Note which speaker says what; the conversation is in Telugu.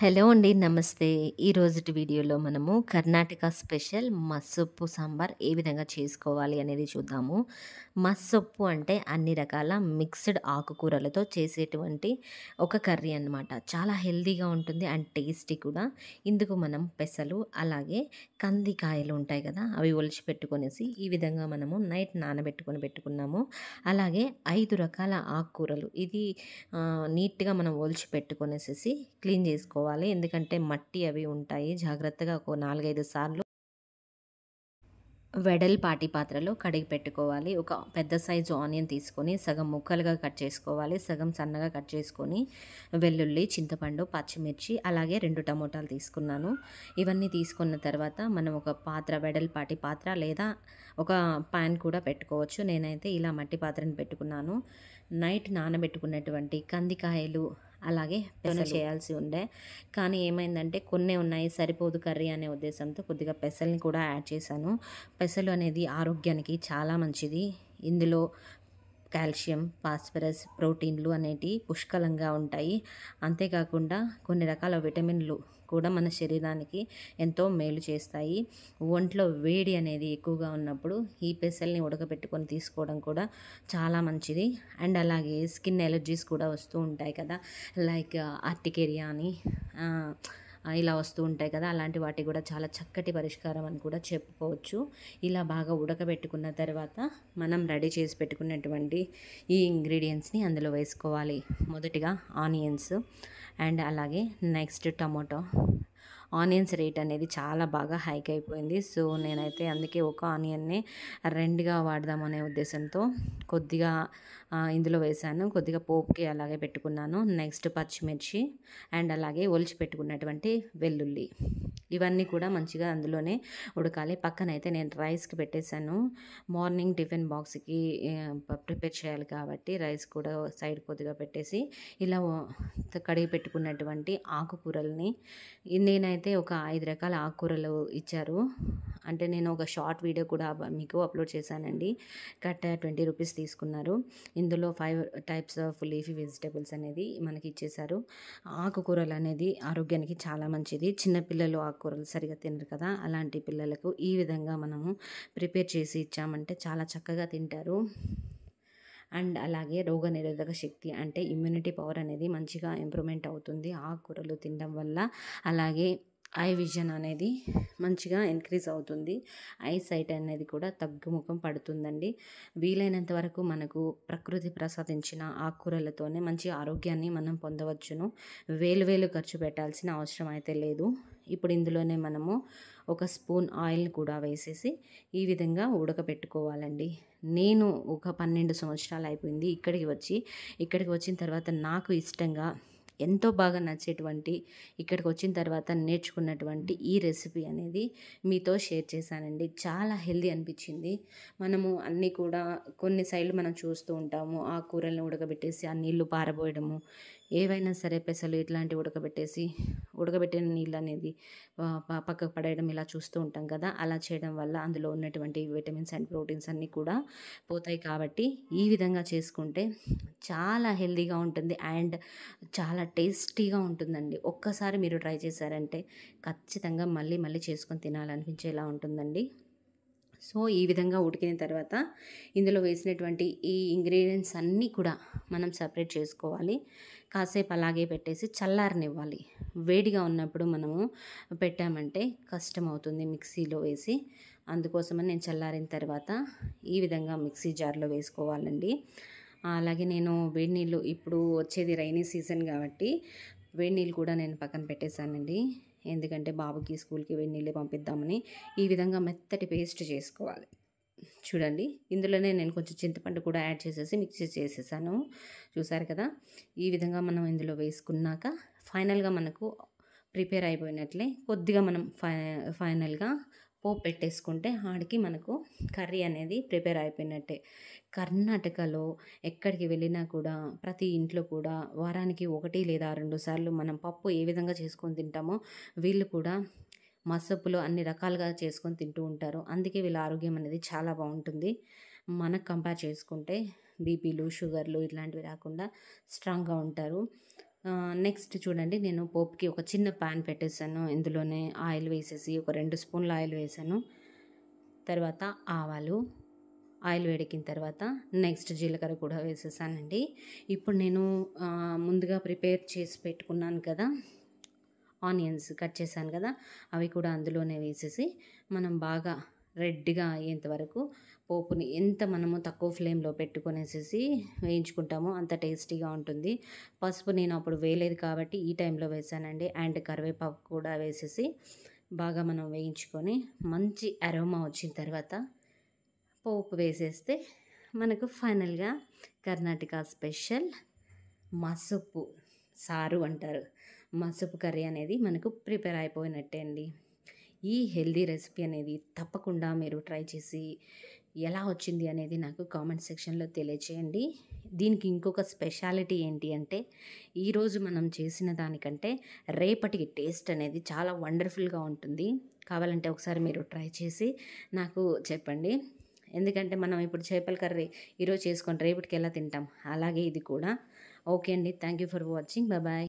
Speaker 1: హలో అండి నమస్తే ఈరోజుటి వీడియోలో మనము కర్ణాటక స్పెషల్ మస్సొప్పు సాంబార్ ఏ విధంగా చేసుకోవాలి అనేది చూద్దాము మస్సొప్పు అంటే అన్ని రకాల మిక్స్డ్ ఆకుకూరలతో చేసేటువంటి ఒక కర్రీ అనమాట చాలా హెల్దీగా ఉంటుంది అండ్ టేస్టీ కూడా ఇందుకు మనం పెసలు అలాగే కందికాయలు ఉంటాయి కదా అవి ఒలిచి పెట్టుకొనేసి ఈ విధంగా మనము నైట్ నానబెట్టుకొని పెట్టుకున్నాము అలాగే ఐదు రకాల ఆకుకూరలు ఇది నీట్గా మనం ఒలిచి పెట్టుకొనేసేసి క్లీన్ చేసుకోవాలి కడుక్కోవాలి ఎందుకంటే మట్టి అవి ఉంటాయి జాగ్రత్తగా ఒక నాలుగైదు సార్లు వెడల్పాటి పాత్రలో కడిగి పెట్టుకోవాలి ఒక పెద్ద సైజు ఆనియన్ తీసుకొని సగం ముక్కలుగా కట్ చేసుకోవాలి సగం సన్నగా కట్ చేసుకొని వెల్లుల్లి చింతపండు పచ్చిమిర్చి అలాగే రెండు టమోటాలు తీసుకున్నాను ఇవన్నీ తీసుకున్న తర్వాత మనం ఒక పాత్ర వెడల్పాటి పాత్ర లేదా ఒక పాన్ కూడా పెట్టుకోవచ్చు నేనైతే ఇలా మట్టి పాత్రను పెట్టుకున్నాను నైట్ నానబెట్టుకున్నటువంటి కందికాయలు అలాగే పెసలు చేయాల్సి ఉండే కానీ ఏమైందంటే కొన్ని ఉన్నాయి సరిపోదు కర్రీ అనే ఉద్దేశంతో కొద్దిగా పెసల్ని కూడా యాడ్ చేశాను పెసలు అనేది ఆరోగ్యానికి చాలా మంచిది ఇందులో కాల్షియం ఫాస్ఫరస్ ప్రోటీన్లు అనేటివి పుష్కలంగా ఉంటాయి అంతేకాకుండా కొన్ని రకాల విటమిన్లు కూడా మన శరీరానికి ఎంతో మేలు చేస్తాయి ఒంట్లో వేడి అనేది ఎక్కువగా ఉన్నప్పుడు ఈ పెసల్ని ఉడకబెట్టుకొని తీసుకోవడం కూడా చాలా మంచిది అండ్ అలాగే స్కిన్ ఎలర్జీస్ కూడా వస్తూ ఉంటాయి కదా లైక్ ఆర్టికేరియా అని ఇలా వస్తూ ఉంటాయి కదా అలాంటి వాటికి కూడా చాలా చక్కటి పరిష్కారం అని కూడా చెప్పుకోవచ్చు ఇలా బాగా ఉడకబెట్టుకున్న తర్వాత మనం రెడీ చేసి పెట్టుకున్నటువంటి ఈ ఇంగ్రీడియంట్స్ని అందులో వేసుకోవాలి మొదటిగా ఆనియన్స్ అండ్ అలాగే నెక్స్ట్ టమోటో ఆనియన్స్ రేట్ అనేది చాలా బాగా హైక్ అయిపోయింది సో నేనైతే అందుకే ఒక ఆనియన్ని రెండుగా వాడదామనే ఉద్దేశంతో కొద్దిగా ఇందులో వేసాను కొద్దిగా పోపుకి అలాగే పెట్టుకున్నాను నెక్స్ట్ పచ్చిమిర్చి అండ్ అలాగే ఒలిచి పెట్టుకున్నటువంటి వెల్లుల్లి ఇవన్నీ కూడా మంచిగా అందులోనే ఉడకాలి పక్కనైతే నేను రైస్కి పెట్టేశాను మార్నింగ్ టిఫిన్ బాక్స్కి ప్రిపేర్ చేయాలి కాబట్టి రైస్ కూడా సైడ్ కొద్దిగా పెట్టేసి ఇలా కడిగి పెట్టుకున్నటువంటి ఆకుకూరల్ని నేనైతే ఒక ఐదు రకాల ఆకుకూరలు ఇచ్చారు అంటే నేను ఒక షార్ట్ వీడియో కూడా మీకు అప్లోడ్ చేశానండి కట్ట ట్వంటీ రూపీస్ తీసుకున్నారు ఇందులో five types of leafy vegetables అనేది మనకి ఇచ్చేసారు ఆకుకూరలు అనేది ఆరోగ్యానికి చాలా మంచిది చిన్నపిల్లలు ఆకుకూరలు సరిగా తినరు కదా అలాంటి పిల్లలకు ఈ విధంగా మనము ప్రిపేర్ చేసి ఇచ్చామంటే చాలా చక్కగా తింటారు అండ్ అలాగే రోగనిరోధక శక్తి అంటే ఇమ్యూనిటీ పవర్ అనేది మంచిగా ఇంప్రూవ్మెంట్ అవుతుంది ఆకుకూరలు తినడం వల్ల అలాగే ఐ విజన్ అనేది మంచిగా ఇంక్రీజ్ అవుతుంది ఐ సైట్ అనేది కూడా తగ్గుముఖం పడుతుందండి వీలైనంత వరకు మనకు ప్రకృతి ప్రసాదించిన ఆకుకూరలతోనే మంచి ఆరోగ్యాన్ని మనం పొందవచ్చును వేలు వేలు ఖర్చు పెట్టాల్సిన అవసరం అయితే లేదు ఇప్పుడు ఇందులోనే మనము ఒక స్పూన్ ఆయిల్ని కూడా వేసేసి ఈ విధంగా ఉడకపెట్టుకోవాలండి నేను ఒక పన్నెండు సంవత్సరాలు అయిపోయింది ఇక్కడికి వచ్చి ఇక్కడికి వచ్చిన తర్వాత నాకు ఇష్టంగా ఎంతో బాగా నచ్చేటువంటి ఇక్కడికి వచ్చిన తర్వాత నేర్చుకున్నటువంటి ఈ రెసిపీ అనేది మీతో షేర్ చేశానండి చాలా హెల్దీ అనిపించింది మనము అన్నీ కూడా కొన్ని సైడ్లు మనం చూస్తూ ఉంటాము ఆ కూరల్ని ఉడకబెట్టేసి ఆ నీళ్లు పారబోయడము ఏవైనా సరే పెసలు ఇట్లాంటివి ఉడకబెట్టేసి ఉడకబెట్టిన నీళ్ళు అనేది పక్కకు పడేయడం ఇలా చూస్తూ ఉంటాం కదా అలా చేయడం వల్ల అందులో ఉన్నటువంటి విటమిన్స్ అండ్ ప్రోటీన్స్ అన్నీ కూడా పోతాయి కాబట్టి ఈ విధంగా చేసుకుంటే చాలా హెల్దీగా ఉంటుంది అండ్ చాలా టేస్టీగా ఉంటుందండి ఒక్కసారి మీరు ట్రై చేశారంటే ఖచ్చితంగా మళ్ళీ మళ్ళీ చేసుకొని తినాలనిపించేలా ఉంటుందండి సో ఈ విధంగా ఉడికిన తర్వాత ఇందులో వేసినటువంటి ఈ ఇంగ్రీడియంట్స్ అన్నీ కూడా మనం సపరేట్ చేసుకోవాలి కాసేపు అలాగే పెట్టేసి చల్లారనివ్వాలి వేడిగా ఉన్నప్పుడు మనము పెట్టామంటే కష్టం అవుతుంది మిక్సీలో వేసి అందుకోసమని నేను చల్లారిన తర్వాత ఈ విధంగా మిక్సీ జార్లో వేసుకోవాలండి అలాగే నేను వేడి నీళ్ళు ఇప్పుడు వచ్చేది రైనీ సీజన్ కాబట్టి వేడి నీళ్ళు కూడా నేను పక్కన పెట్టేశానండి ఎందుకంటే బాబుకి స్కూల్కి వేడి నీళ్ళే పంపిద్దామని ఈ విధంగా మెత్తటి పేస్ట్ చేసుకోవాలి చూడండి ఇందులోనే నేను కొంచెం చింతపండు కూడా యాడ్ చేసేసి మిక్స్ చేసేసాను చూసారు కదా ఈ విధంగా మనం ఇందులో వేసుకున్నాక ఫైనల్గా మనకు ప్రిపేర్ అయిపోయినట్లే కొద్దిగా మనం ఫై ఫైనల్గా పోపు పెట్టేసుకుంటే ఆడికి మనకు కర్రీ అనేది ప్రిపేర్ అయిపోయినట్టే కర్ణాటకలో ఎక్కడికి వెళ్ళినా కూడా ప్రతి ఇంట్లో కూడా వారానికి ఒకటి లేదా రెండు సార్లు మనం పప్పు ఏ విధంగా చేసుకొని తింటామో వీళ్ళు కూడా మసప్పులు అన్ని రకాలుగా చేసుకొని తింటూ ఉంటారు అందుకే వీళ్ళ ఆరోగ్యం అనేది చాలా బాగుంటుంది మనకు కంపేర్ చేసుకుంటే బీపీలు షుగర్లు ఇట్లాంటివి రాకుండా స్ట్రాంగ్గా ఉంటారు నెక్స్ట్ చూడండి నేను పోపుకి ఒక చిన్న ప్యాన్ పెట్టేశాను ఇందులోనే ఆయిల్ వేసేసి ఒక రెండు స్పూన్ల ఆయిల్ వేసాను తర్వాత ఆవాలు ఆయిల్ వేడికిన తర్వాత నెక్స్ట్ జీలకర్ర కూడా వేసేసానండి ఇప్పుడు నేను ముందుగా ప్రిపేర్ చేసి పెట్టుకున్నాను కదా ఆనియన్స్ కట్ చేశాను కదా అవి కూడా అందులోనే వేసేసి మనం బాగా రెడ్గా అయ్యేంత వరకు పోపుని ఎంత మనము తక్కువ ఫ్లేమ్లో పెట్టుకునేసేసి వేయించుకుంటామో అంత టేస్టీగా ఉంటుంది పసుపు నేను అప్పుడు వేయలేదు కాబట్టి ఈ టైంలో వేసానండి అండ్ కరివేపాకు కూడా వేసేసి బాగా మనం వేయించుకొని మంచి అరోమా వచ్చిన తర్వాత పోపు వేసేస్తే మనకు ఫైనల్గా కర్ణాటక స్పెషల్ మసుపు సారు అంటారు మసపు కర్రీ అనేది మనకు ప్రిపేర్ అయిపోయినట్టే అండి ఈ హెల్దీ రెసిపీ అనేది తప్పకుండా మీరు ట్రై చేసి ఎలా వచ్చింది అనేది నాకు కామెంట్ సెక్షన్లో తెలియచేయండి దీనికి ఇంకొక స్పెషాలిటీ ఏంటి అంటే ఈరోజు మనం చేసిన దానికంటే రేపటికి టేస్ట్ అనేది చాలా వండర్ఫుల్గా ఉంటుంది కావాలంటే ఒకసారి మీరు ట్రై చేసి నాకు చెప్పండి ఎందుకంటే మనం ఇప్పుడు చేపల కర్రీ ఈరోజు చేసుకొని రేపటికి ఎలా తింటాం అలాగే ఇది కూడా ఓకే అండి thank you for watching bye